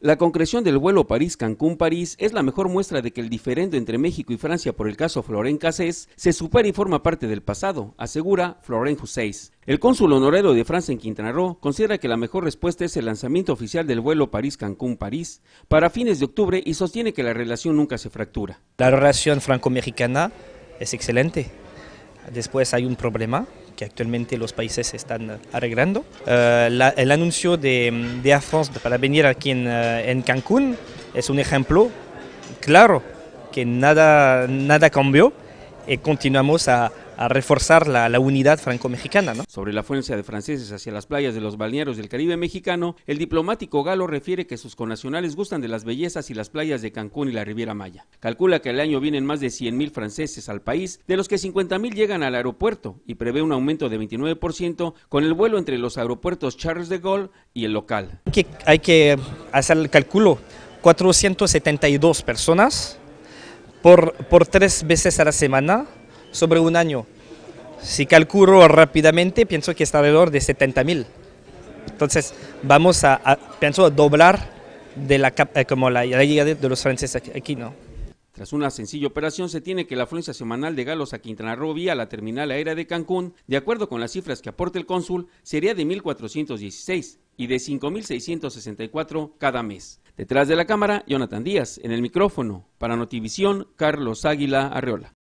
La concreción del vuelo París-Cancún-París es la mejor muestra de que el diferendo entre México y Francia por el caso Florent Cassés se supera y forma parte del pasado, asegura Florent Joseis. El cónsul honorero de Francia en Quintana Roo considera que la mejor respuesta es el lanzamiento oficial del vuelo París-Cancún-París para fines de octubre y sostiene que la relación nunca se fractura. La relación franco-mexicana es excelente. Después hay un problema que actualmente los países están eh, arreglando. Eh, el anuncio de, mm, de France para venir aquí en, eh, en Cancún es un ejemplo claro que nada, nada cambió y continuamos a, a reforzar la, la unidad franco-mexicana. ¿no? Sobre la fuerza de franceses hacia las playas de los balnearios del Caribe mexicano, el diplomático galo refiere que sus connacionales gustan de las bellezas y las playas de Cancún y la Riviera Maya. Calcula que al año vienen más de 100 mil franceses al país, de los que 50 mil llegan al aeropuerto y prevé un aumento de 29% con el vuelo entre los aeropuertos Charles de Gaulle y el local. Hay que, hacer el cálculo, 472 personas por tres veces a la semana sobre un año. Si calculo rápidamente, pienso que está alrededor de 70.000. Entonces, vamos a, pienso, a doblar de la, eh, como la, llegada de los franceses aquí, ¿no? Tras una sencilla operación se tiene que la afluencia semanal de galos a Quintana Roo vía la terminal aérea de Cancún, de acuerdo con las cifras que aporta el cónsul, sería de 1.416 y de 5.664 cada mes. Detrás de la cámara, Jonathan Díaz, en el micrófono, para Notivisión, Carlos Águila Arreola.